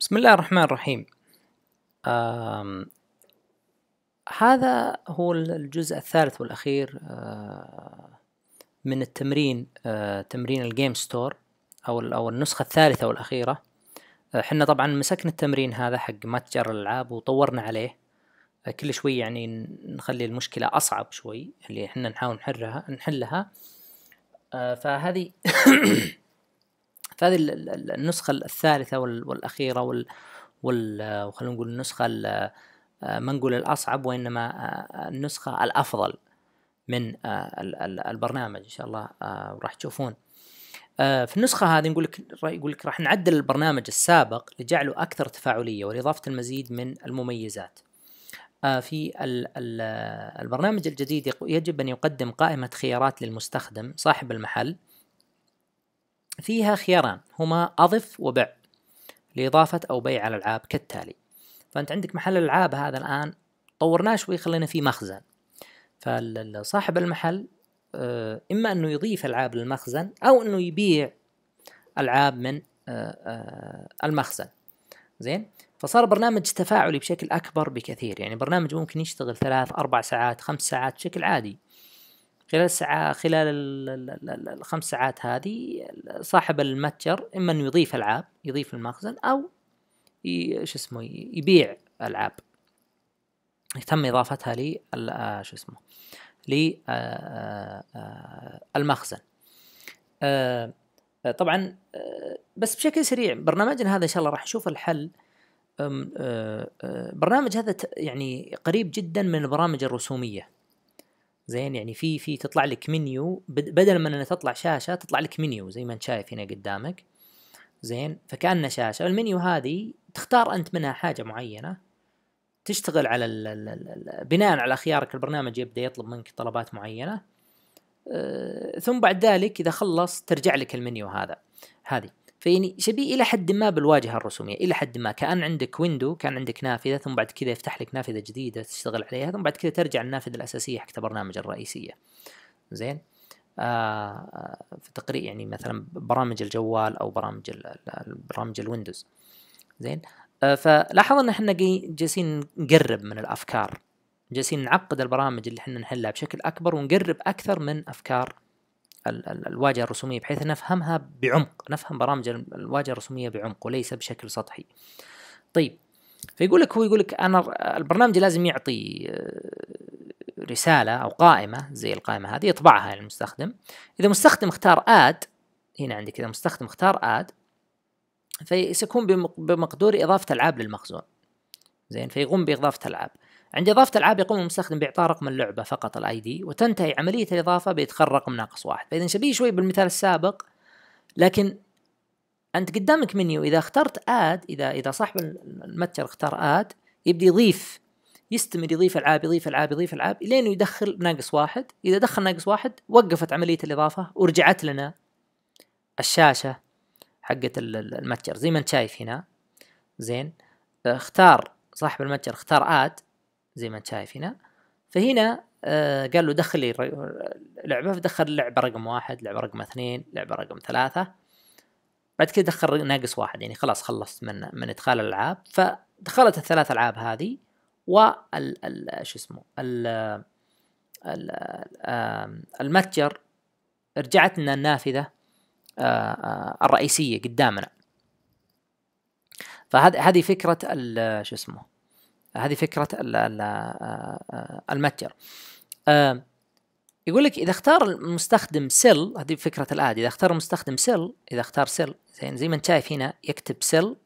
بسم الله الرحمن الرحيم آم هذا هو الجزء الثالث والأخير من التمرين تمرين الجيم ستور أو أو النسخة الثالثة والأخيرة حنا طبعا مسكنا التمرين هذا حق متجر الألعاب وطورنا عليه كل شوي يعني نخلي المشكلة أصعب شوي اللي حنا نحاول نحلها نحلها فهذه فهذه النسخة الثالثة والأخيرة وال وخلونا نقول النسخة آه، ما نقول الأصعب وإنما آه، آه، النسخة الأفضل من البرنامج إن شاء الله وراح تشوفون في النسخة هذه نقول لك يقول لك راح نعدل البرنامج السابق لجعله أكثر تفاعلية ولإضافة المزيد من المميزات. في البرنامج الجديد يجب أن يقدم قائمة خيارات للمستخدم صاحب المحل فيها خياران هما أضف وبع لإضافة أو بيع الألعاب كالتالي فأنت عندك محل الألعاب هذا الآن طورناه شوي خلينا فيه مخزن فصاحب المحل آه، إما أنه يضيف ألعاب للمخزن أو أنه يبيع ألعاب من آه، آه، المخزن زين فصار برنامج تفاعلي بشكل أكبر بكثير يعني برنامج ممكن يشتغل ثلاث أربع ساعات خمس ساعات بشكل عادي خلال الساعة خلال الخمس ساعات هذه صاحب المتجر إما إنه يضيف ألعاب يضيف المخزن أو شو اسمه يبيع ألعاب تم إضافتها لي آه، شو اسمه للمخزن آه، آه، طبعا بس بشكل سريع برنامجنا هذا إن شاء الله راح نشوف الحل برنامج هذا يعني قريب جدا من البرامج الرسومية زين يعني في في تطلع لك منيو بدل من انها تطلع شاشه تطلع لك منيو زي ما انت شايف هنا قدامك زين فكانه شاشه المنيو هذه تختار انت منها حاجه معينه تشتغل على ال ال الـ بناء على خيارك البرنامج يبدا يطلب منك طلبات معينه أه ثم بعد ذلك اذا خلص ترجع لك المنيو هذا هذه فيعني شبيه الى حد ما بالواجهه الرسوميه الى حد ما كان عندك ويندو كان عندك نافذه ثم بعد كذا يفتح لك نافذه جديده تشتغل عليها ثم بعد كذا ترجع النافذه الاساسيه حقت البرنامج الرئيسيه زين آه في تقريب يعني مثلا برامج الجوال او برامج برامج الويندوز زين آه فلاحظ ان احنا جالسين نقرب من الافكار جالسين نعقد البرامج اللي احنا نحلها بشكل اكبر ونقرب اكثر من افكار الواجهه الرسوميه بحيث نفهمها بعمق نفهم برامج الواجهه الرسوميه بعمق وليس بشكل سطحي طيب فيقول لك هو يقول لك انا البرنامج لازم يعطي آه، رساله او قائمه زي القائمه هذه يطبعها المستخدم اذا مستخدم اختار اد هنا عندك اذا مستخدم اختار اد فسيكون بمقدور اضافه العاب للمخزون زين فيقوم باضافه العاب عند إضافة ألعاب يقوم المستخدم بإعطاء رقم اللعبة فقط الاي دي وتنتهي عملية الإضافة بإدخال رقم ناقص واحد فإذا شبيه شوي بالمثال السابق لكن أنت قدامك منيو إذا اخترت آد إذا إذا صاحب المتجر اختار آد يبدي يضيف يستمر يضيف العاب يضيف العاب يضيف العاب لين يدخل ناقص واحد اذا دخل ناقص واحد وقفت عمليه الاضافه ورجعت لنا الشاشه حقه المتجر زي ما انت شايف هنا زين اختار صاحب المتجر اختار اد زي ما انت شايف هنا فهنا آه، قال له دخل لي لعبه فدخل لعبه رقم واحد لعبه رقم اثنين لعبه رقم ثلاثه بعد كده دخل ناقص واحد يعني خلاص خلصت من من ادخال الالعاب فدخلت الثلاث العاب هذه وال شو اسمه ال ال المتجر رجعت لنا النافذه آه، آه، الرئيسيه قدامنا فهذه هذه فكره شو اسمه هذه فكرة آه، المتجر آه، يقول لك إذا اختار المستخدم سيل هذه فكرة الآد إذا اختار المستخدم سيل إذا اختار سيل زين زي ما أنت شايف هنا يكتب سيل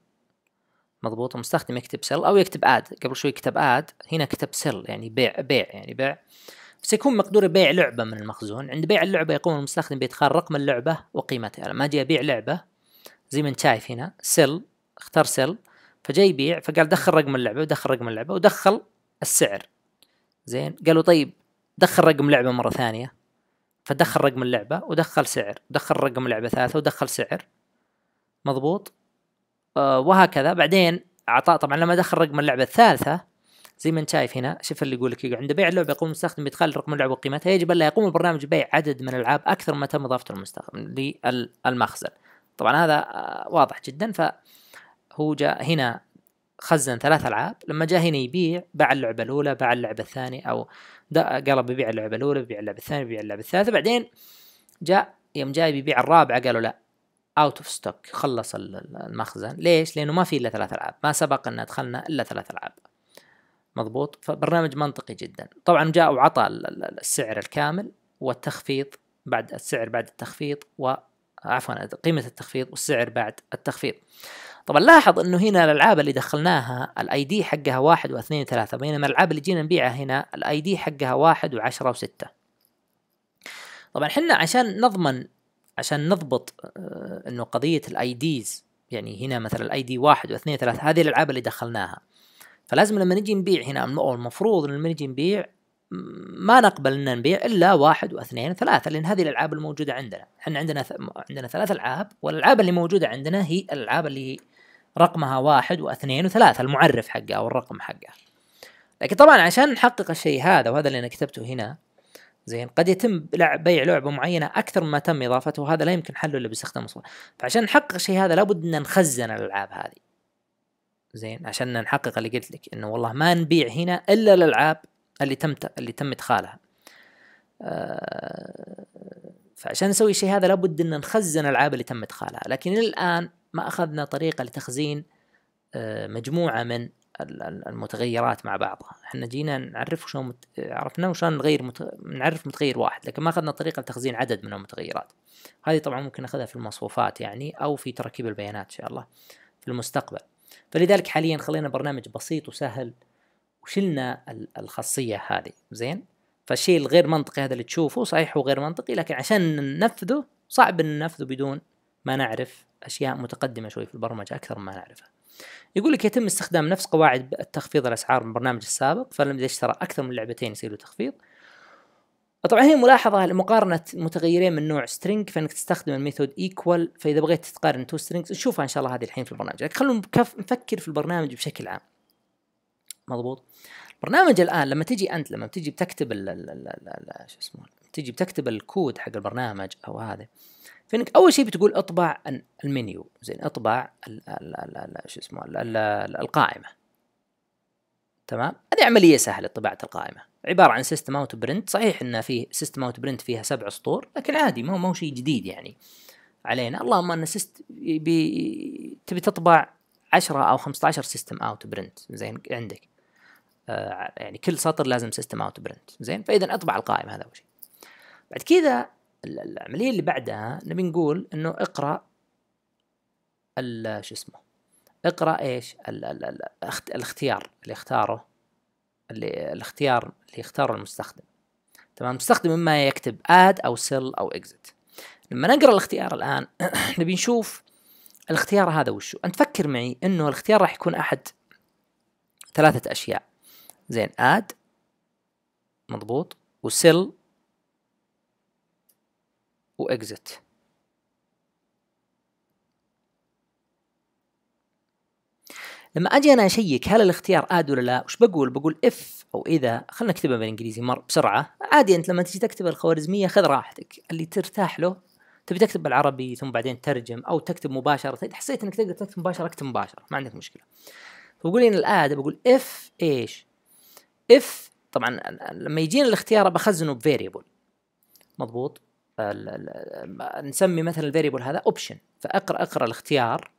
مضبوط المستخدم يكتب سيل أو يكتب آد قبل شوي كتب آد هنا كتب سيل يعني بيع بيع يعني بيع سيكون مقدور بيع لعبة من المخزون عند بيع اللعبة يقوم المستخدم بإدخال رقم اللعبة وقيمتها لما يعني أجي أبيع لعبة زي ما أنت شايف هنا سيل اختار سيل فجاي يبيع فقال دخل رقم اللعبه ودخل رقم اللعبه ودخل السعر زين قالوا طيب دخل رقم لعبه مره ثانيه فدخل رقم اللعبه ودخل سعر دخل رقم لعبه ثالثه ودخل سعر مضبوط آه وهكذا بعدين اعطاه طبعا لما دخل رقم اللعبه الثالثه زي ما انت شايف هنا شوف اللي يقول لك عند بيع اللعبه يقوم المستخدم بادخال رقم اللعبه وقيمتها يجب الا يقوم البرنامج ببيع عدد من الالعاب اكثر ما تم اضافته للمستخدم للمخزن طبعا هذا آه، واضح جدا ف هو جاء هنا خزن ثلاث العاب لما جاء هنا يبيع باع اللعبه الاولى باع اللعبه الثانيه او قال يبيع اللعبه الاولى يبيع اللعبه الثانيه يبيع اللعبه الثالثه بعدين جاء يوم جاي بيبيع الرابعه قالوا لا اوت اوف ستوك خلص المخزن ليش لانه ما في الا ثلاث العاب ما سبق ان دخلنا الا ثلاث العاب مضبوط فبرنامج منطقي جدا طبعا جاء وعطى السعر الكامل والتخفيض بعد السعر بعد التخفيض و عفوا قيمة التخفيض والسعر بعد التخفيض طبعا لاحظ انه هنا الالعاب اللي دخلناها الاي دي حقها واحد واثنين وثلاثة بينما الالعاب اللي جينا نبيعها هنا الاي دي حقها واحد وعشرة وستة طبعا حنا عشان نضمن عشان نضبط آه، انه قضية الاي ديز يعني هنا مثلا الاي دي واحد واثنين وثلاثة هذه الالعاب اللي دخلناها فلازم لما نجي نبيع هنا او المفروض لما نجي نبيع ما نقبل ان نبيع الا واحد واثنين وثلاثة لان هذه الالعاب الموجودة عندنا، احنا عندنا ث... عندنا ثلاث العاب والالعاب اللي موجودة عندنا هي الالعاب اللي رقمها واحد واثنين وثلاثة المعرف حقه أو الرقم حقه لكن طبعا عشان نحقق الشيء هذا وهذا اللي أنا كتبته هنا زين قد يتم بيع لعبة معينة أكثر مما تم إضافته وهذا لا يمكن حله إلا باستخدام الصور فعشان نحقق الشيء هذا لابد أن نخزن الألعاب هذه زين عشان نحقق اللي قلت لك انه والله ما نبيع هنا الا الالعاب اللي تم اللي تم ادخالها آه، فعشان نسوي الشيء هذا لابد ان نخزن الالعاب اللي تم ادخالها لكن الان ما أخذنا طريقة لتخزين آه، مجموعة من المتغيرات مع بعضها احنا جينا نعرف شلون مت... عرفنا وشلون نغير مت... نعرف متغير واحد لكن ما اخذنا طريقه لتخزين عدد من المتغيرات هذه طبعا ممكن ناخذها في المصفوفات يعني او في تركيب البيانات ان شاء الله في المستقبل فلذلك حاليا خلينا برنامج بسيط وسهل وشلنا الخاصيه هذه زين فالشيء الغير منطقي هذا اللي تشوفه صحيح هو غير منطقي لكن عشان ننفذه صعب ان ننفذه بدون ما نعرف اشياء متقدمه شوي في البرمجه اكثر مما نعرفها. يقول لك يتم استخدام نفس قواعد تخفيض الاسعار من البرنامج السابق فلما اشترى اكثر من لعبتين يصير له تخفيض. طبعا هي ملاحظة لمقارنة متغيرين من نوع سترينج فانك تستخدم الميثود ايكوال فاذا بغيت تقارن تو سترينجز نشوفها ان شاء الله هذه الحين في البرنامج، لكن خلونا نفكر في البرنامج بشكل عام. مضبوط؟ البرنامج الان لما تجي انت لما تجي بتكتب شو اسمه تجي بتكتب الكود حق البرنامج او هذا فانك اول شيء بتقول اطبع المنيو زين اطبع شو اسمه القائمه تمام هذه عمليه سهله طباعه القائمه عباره عن سيستم اوت برنت صحيح ان في سيستم اوت برنت فيها سبع سطور لكن عادي ما هو شيء جديد يعني علينا اللهم ان سيست بي... تبي تطبع 10 او 15 سيستم اوت برنت زين عندك آه يعني كل سطر لازم سيستم اوت برنت زين فاذا اطبع القائمه هذا اول شيء بعد كذا العملية اللي بعدها نبي نقول انه اقرأ ال شو اسمه اقرأ ايش الـ الـ الـ الاختيار اللي اختاره اللي الاختيار اللي يختاره المستخدم تمام المستخدم اما يكتب اد او سيل او اكزت لما نقرا الاختيار الان نبي نشوف الاختيار هذا وشو انت فكر معي انه الاختيار راح يكون احد ثلاثة اشياء زين اد مضبوط وسيل واكزت لما اجي انا اشيك هل الاختيار اد ولا لا وش بقول بقول اف او اذا خلينا نكتبها بالانجليزي مر بسرعه عادي انت لما تجي تكتب الخوارزميه خذ راحتك اللي ترتاح له تبي تكتب بالعربي ثم بعدين ترجم او تكتب مباشره اذا حسيت انك تقدر تكتب مباشره اكتب مباشره ما عندك مشكله فبقول هنا الاد بقول اف ايش اف طبعا لما يجينا الاختيار بخزنه بفيريبل مضبوط نسمي مثلا الفاريبل هذا اوبشن فاقرا اقرا الاختيار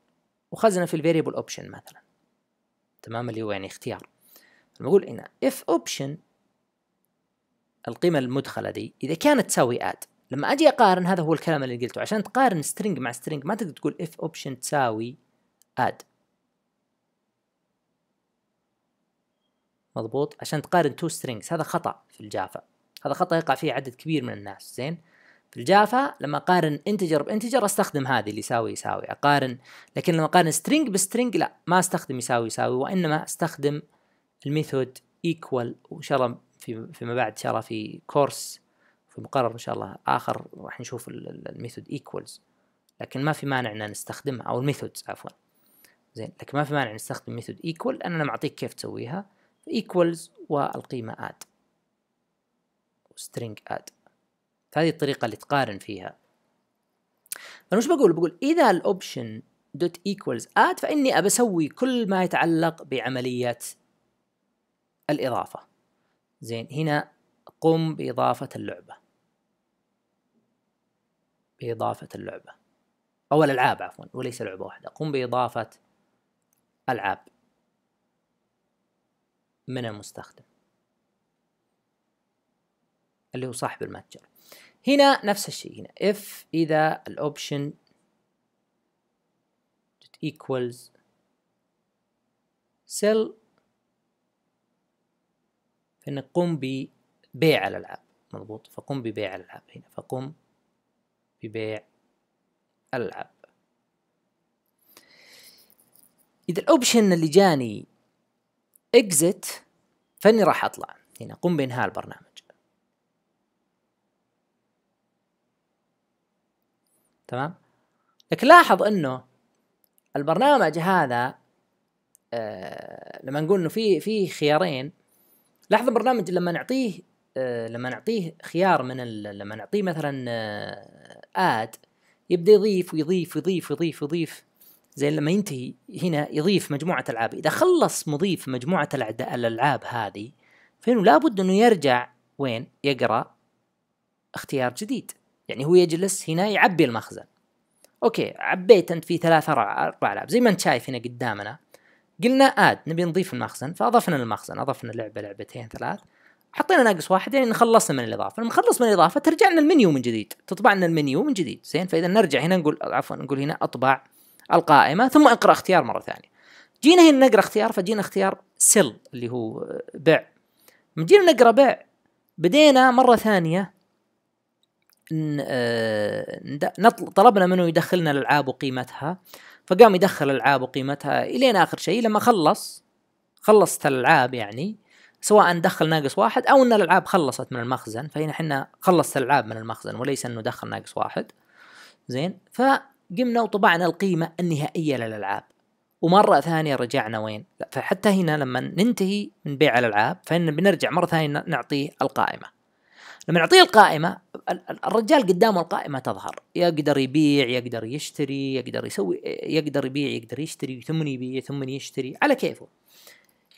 وخزنه في الفاريبل اوبشن مثلا تمام اللي هو يعني اختيار نقول هنا if اوبشن القيمة المدخلة دي إذا كانت تساوي add لما أجي أقارن هذا هو الكلام اللي قلته عشان تقارن string مع string ما تقدر تقول if option تساوي add مضبوط عشان تقارن two strings هذا خطأ في الجافا هذا خطأ يقع فيه عدد كبير من الناس زين في الجافا لما اقارن انتجر بانتجر استخدم هذه اللي يساوي يساوي اقارن لكن لما اقارن سترينج بسترينج لا ما استخدم يساوي يساوي وانما استخدم الميثود ايكوال وان شاء الله في فيما بعد ان شاء الله في كورس في مقرر ان شاء الله اخر راح نشوف الميثود ايكوالز لكن ما في مانع ان نستخدمها او الميثودز عفوا زين لكن ما في مانع نستخدم ميثود ايكوال لان انا معطيك كيف تسويها ايكوالز والقيمه اد string add فهذه الطريقة اللي تقارن فيها أنا وش بقول؟ بقول إذا الأوبشن دوت إيكوالز آد فإني أبسوي كل ما يتعلق بعملية الإضافة زين هنا قم بإضافة اللعبة بإضافة اللعبة أو الألعاب عفوا وليس لعبة واحدة قم بإضافة ألعاب من المستخدم اللي هو صاحب المتجر هنا نفس الشيء هنا if إذا الأوبشن equals sell فنقوم ببيع الألعاب مضبوط فقم ببيع الألعاب هنا فقم ببيع الألعاب إذا الأوبشن اللي جاني exit فاني راح أطلع هنا قم بإنهاء البرنامج تمام لكن لاحظ انه البرنامج هذا آه لما نقول انه في في خيارين لاحظ البرنامج لما نعطيه آه لما نعطيه خيار من لما نعطيه مثلا آه اد يبدا يضيف ويضيف ويضيف ويضيف ويضيف زي لما ينتهي هنا يضيف مجموعه العاب اذا خلص مضيف مجموعه الالعاب هذه فانه لابد انه يرجع وين يقرا اختيار جديد يعني هو يجلس هنا يعبي المخزن اوكي عبيت انت في ثلاث اربع العاب زي ما انت شايف هنا قدامنا قلنا اد نبي نضيف المخزن فاضفنا المخزن اضفنا لعبه لعبتين ثلاث حطينا ناقص واحد يعني خلصنا من الاضافه لما نخلص من الاضافه ترجع لنا المنيو من جديد تطبع لنا المنيو من جديد زين فاذا نرجع هنا نقول عفوا نقول هنا اطبع القائمه ثم اقرا اختيار مره ثانيه جينا هنا نقرا اختيار فجينا اختيار سل اللي هو بيع جينا نقرا بيع بدينا مره ثانيه آه، طلبنا منه يدخلنا الالعاب وقيمتها فقام يدخل الالعاب وقيمتها الين اخر شيء لما خلص خلصت الالعاب يعني سواء دخل ناقص واحد او ان الالعاب خلصت من المخزن فهنا احنا خلصت الالعاب من المخزن وليس انه دخل ناقص واحد زين فقمنا وطبعنا القيمه النهائيه للالعاب ومرة ثانية رجعنا وين فحتى هنا لما ننتهي من بيع الألعاب فإن بنرجع مرة ثانية نعطيه القائمة لما نعطيه القائمه الرجال قدامه القائمه تظهر يقدر يبيع يقدر يشتري يقدر يسوي يقدر يبيع يقدر يشتري ثم يبيع ثم يشتري على كيفه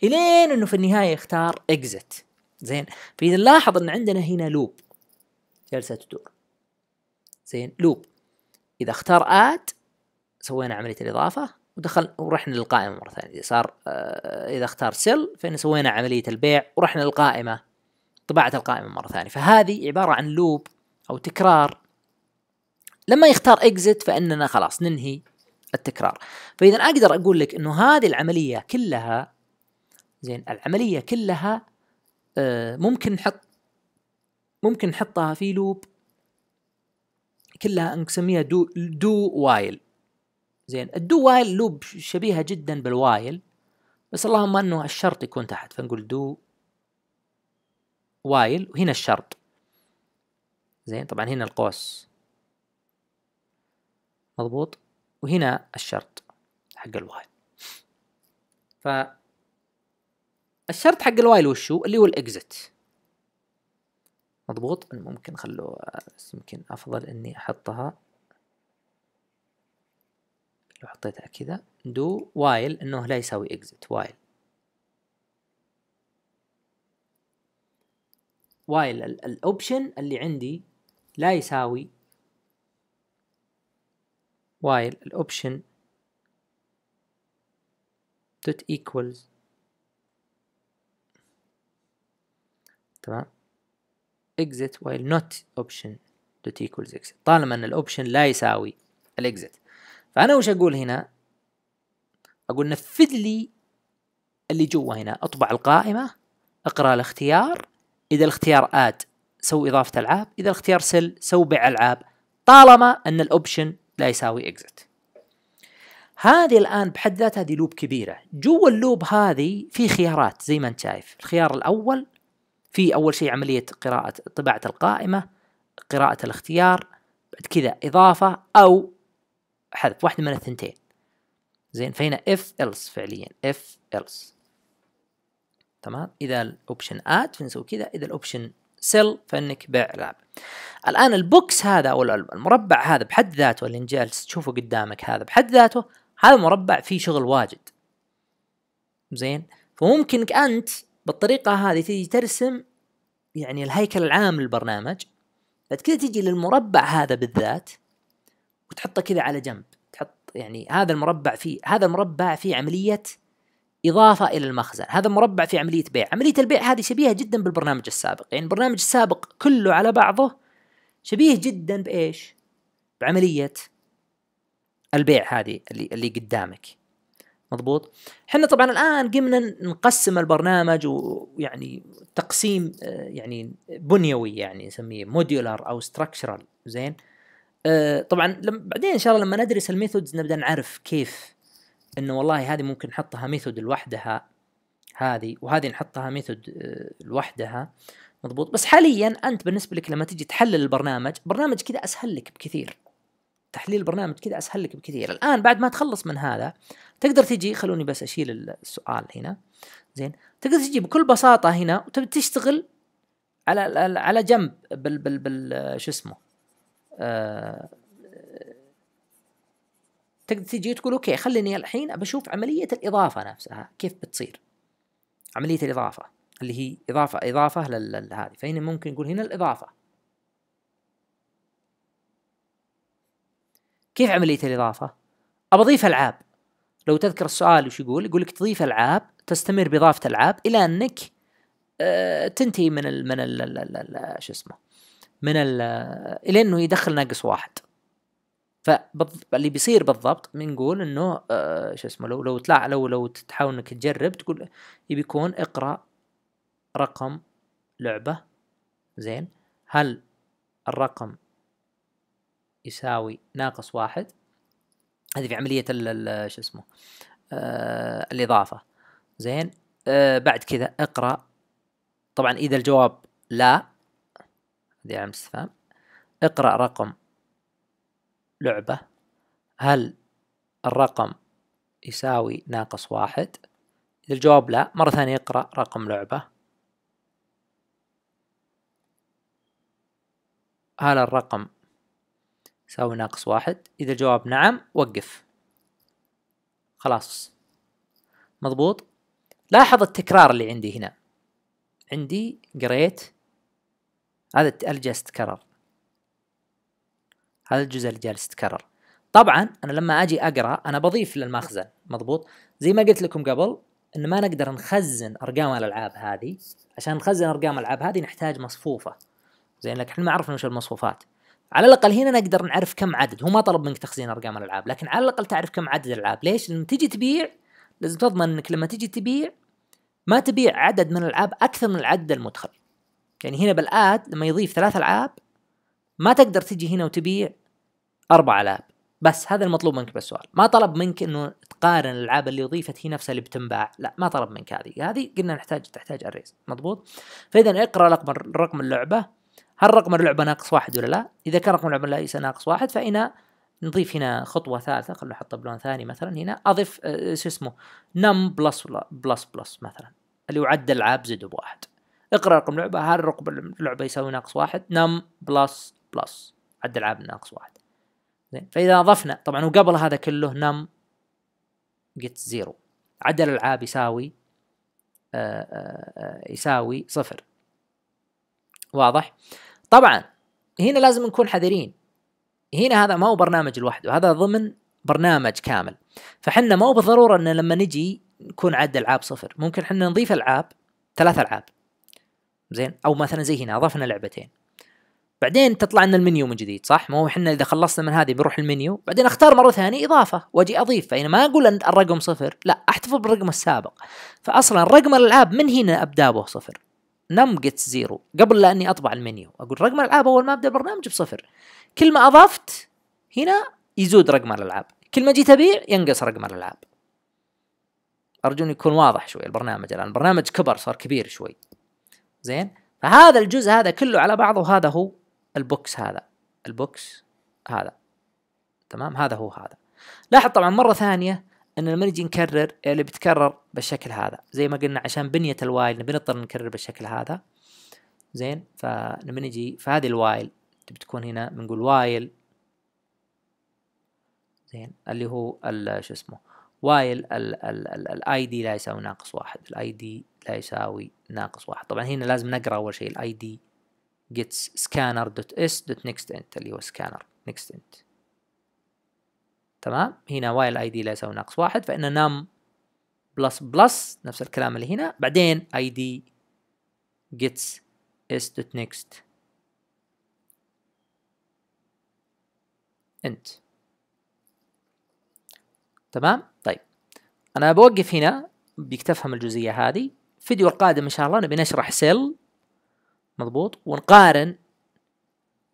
الين انه في النهايه يختار اكزت زين فاذا نلاحظ ان عندنا هنا لوب جالسه تدور زين لوب اذا اختار اد سوينا عمليه الاضافه ودخل ورحنا للقائمه مره ثانيه صار آه، اذا اختار سيل فان سوينا عمليه البيع ورحنا للقائمه طباعة القائمة مرة ثانية فهذه عبارة عن لوب أو تكرار لما يختار اكزت فإننا خلاص ننهي التكرار فإذا أقدر أقول لك أنه هذه العملية كلها زين العملية كلها آه، ممكن نحط ممكن نحطها في لوب كلها نسميها دو دو وايل زين الدو وايل لوب شبيهه جدا بالوايل بس اللهم انه الشرط يكون تحت فنقول دو وايل وهنا الشرط زين طبعا هنا القوس مضبوط وهنا الشرط حق الوايل ف الشرط حق الوايل وشو اللي هو الاكزت مضبوط ممكن خلو يمكن افضل اني احطها لو حطيتها كذا دو وايل انه لا يساوي اكزت وايل وايل الاوبشن اللي عندي لا يساوي وايل الاوبشن دوت ايكوالز تمام exit while not option dot equals exit طالما ان الاوبشن لا يساوي الاكزت فانا وش اقول هنا اقول نفذ لي اللي جوا هنا اطبع القائمه اقرا الاختيار إذا الاختيار آد سو إضافة ألعاب إذا الاختيار سل سو بيع ألعاب طالما أن الأوبشن لا يساوي إكزت هذه الآن بحد ذاتها هذه لوب كبيرة جوا اللوب هذه في خيارات زي ما أنت شايف الخيار الأول في أول شيء عملية قراءة طباعة القائمة قراءة الاختيار بعد كذا إضافة أو حذف واحدة من الثنتين زين فهنا اف الس فعليا اف الس تمام اذا الاوبشن اد فنسوي كذا اذا الاوبشن سيل فانك بيع لعب الان البوكس هذا او المربع هذا بحد ذاته اللي جالس تشوفه قدامك هذا بحد ذاته هذا مربع فيه شغل واجد زين فممكنك انت بالطريقه هذه تيجي ترسم يعني الهيكل العام للبرنامج بعد كذا تيجي للمربع هذا بالذات وتحطه كذا على جنب تحط يعني هذا المربع فيه هذا المربع فيه عمليه إضافة إلى المخزن هذا مربع في عملية بيع عملية البيع هذه شبيهة جدا بالبرنامج السابق يعني البرنامج السابق كله على بعضه شبيه جدا بإيش بعملية البيع هذه اللي, اللي قدامك مضبوط احنا طبعا الان قمنا نقسم البرنامج ويعني تقسيم آه، يعني بنيوي يعني نسميه موديولار او ستراكشرال زين آه، طبعا بعدين ان شاء الله لما ندرس الميثودز نبدا نعرف كيف انه والله هذه ممكن نحطها ميثود لوحدها هذه وهذه نحطها ميثود آه، لوحدها مضبوط بس حاليا انت بالنسبه لك لما تجي تحلل البرنامج برنامج كذا اسهل لك بكثير تحليل البرنامج كذا اسهل لك بكثير الان بعد ما تخلص من هذا تقدر تجي خلوني بس اشيل السؤال هنا زين تقدر تجي بكل بساطه هنا وتبي تشتغل على على جنب بال بال بال شو اسمه آه تقدر تجي تقول اوكي خليني الحين بشوف عمليه الاضافه نفسها كيف بتصير عمليه الاضافه اللي هي اضافه اضافه لهذه فهنا ممكن نقول هنا الاضافه كيف عمليه الاضافه ابى اضيف العاب لو تذكر السؤال وش يقول يقول لك تضيف العاب تستمر باضافه العاب الى انك آه، تنتهي من الـ من شو اسمه من الى انه يدخل ناقص واحد فاللي بيصير بالضبط بنقول انه آه شو اسمه لو لو تلاع لو لو تحاول انك تجرب تقول بيكون اقرا رقم لعبه زين هل الرقم يساوي ناقص واحد هذه في عملية شو اسمه آه الإضافة زين آه بعد كذا اقرأ طبعا إذا الجواب لا هذه علامة استفهام اقرأ رقم لعبة هل الرقم يساوي ناقص واحد إذا الجواب لا مرة ثانية اقرأ رقم لعبة هل الرقم يساوي ناقص واحد إذا الجواب نعم وقف خلاص مضبوط لاحظ التكرار اللي عندي هنا عندي قريت هذا اللي كرر تكرر هذا الجزء اللي جالس يتكرر طبعا انا لما اجي اقرا انا بضيف للمخزن مضبوط زي ما قلت لكم قبل ان ما نقدر نخزن ارقام الالعاب هذه عشان نخزن ارقام الالعاب هذه نحتاج مصفوفه زين لكن احنا ما عرفنا وش المصفوفات على الاقل هنا نقدر نعرف كم عدد هو ما طلب منك تخزين ارقام الالعاب لكن على الاقل تعرف كم عدد الالعاب ليش لما تجي تبيع لازم تضمن انك لما تجي تبيع ما تبيع عدد من الالعاب اكثر من العدد المدخل يعني هنا بالاد لما يضيف ثلاث العاب ما تقدر تجي هنا وتبيع اربع العاب بس هذا المطلوب منك بالسؤال ما طلب منك انه تقارن الالعاب اللي اضيفت هي نفسها اللي بتنباع لا ما طلب منك هذه هذه قلنا نحتاج تحتاج الريز مضبوط فاذا اقرا رقم رقم اللعبه هل رقم اللعبه ناقص واحد ولا لا اذا كان رقم اللعبه ليس ناقص واحد فإنا نضيف هنا خطوه ثالثه خلنا نحطها بلون ثاني مثلا هنا اضف آه، شو اسمه نم بلس بلس بلس مثلا اللي يعد العاب زد بواحد اقرا رقم لعبه هل رقم اللعبه يساوي ناقص واحد نم بلس بلس عد العاب ناقص واحد زين فاذا اضفنا طبعا وقبل هذا كله نم جيت زيرو عدد الالعاب يساوي آه، آه، آه، يساوي صفر واضح طبعا هنا لازم نكون حذرين هنا هذا ما هو برنامج لوحده هذا ضمن برنامج كامل فحنا ما هو بالضروره ان لما نجي نكون عدد العاب صفر ممكن حنا نضيف العاب ثلاث العاب زين او مثلا زي هنا اضفنا لعبتين بعدين تطلع لنا المنيو من جديد صح؟ ما هو احنا اذا خلصنا من هذه بنروح المنيو، بعدين اختار مره ثانيه اضافه واجي اضيف، فانا ما اقول ان الرقم صفر، لا احتفظ بالرقم السابق. فاصلا رقم الالعاب من هنا ابدا به صفر. نم جيت زيرو قبل لا اني اطبع المنيو، اقول رقم الالعاب اول ما ابدا البرنامج بصفر. كل ما اضفت هنا يزود رقم الالعاب، كل ما جيت ابيع ينقص رقم الالعاب. ارجو يكون واضح شوي البرنامج الان، البرنامج كبر صار كبير شوي. زين؟ فهذا الجزء هذا كله على بعضه هذا هو البوكس هذا البوكس هذا تمام هذا هو هذا لاحظ طبعا مرة ثانية ان لما نجي نكرر اللي بتكرر بالشكل هذا زي ما قلنا عشان بنية الوايل نبي نضطر نكرر بالشكل هذا زين فلما نجي فهذه الوايل بتكون هنا بنقول وايل زين اللي هو شو اسمه وايل الاي دي لا يساوي ناقص واحد الاي دي لا يساوي ناقص واحد طبعا هنا لازم نقرا اول شيء الاي دي gets scanner اللي هو scanner next تمام هنا while id لا يساوي ناقص واحد فإن نم بلس بلس نفس الكلام اللي هنا بعدين id gets s int تمام طيب أنا بوقف هنا بيك تفهم الجزئية هذه الفيديو القادم إن شاء الله نبي نشرح سيل مضبوط ونقارن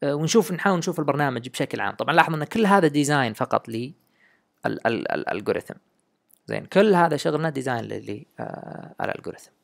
آه، ونشوف نحاول نشوف البرنامج بشكل عام طبعا لاحظ ان كل هذا ديزاين فقط لي الالجوريثم زين كل هذا شغلنا ديزاين للالجوريثم آه،